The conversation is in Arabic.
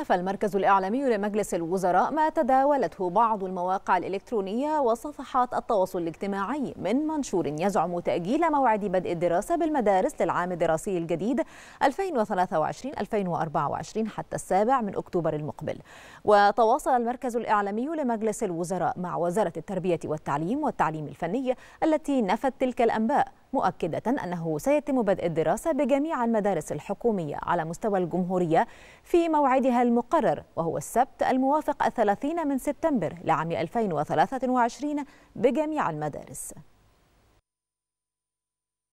نفى المركز الإعلامي لمجلس الوزراء ما تداولته بعض المواقع الإلكترونية وصفحات التواصل الاجتماعي من منشور يزعم تأجيل موعد بدء الدراسة بالمدارس للعام الدراسي الجديد 2023-2024 حتى السابع من أكتوبر المقبل وتواصل المركز الإعلامي لمجلس الوزراء مع وزارة التربية والتعليم والتعليم الفني التي نفت تلك الأنباء مؤكدة أنه سيتم بدء الدراسة بجميع المدارس الحكومية على مستوى الجمهورية في موعدها المقرر وهو السبت الموافق الثلاثين من سبتمبر لعام 2023 بجميع المدارس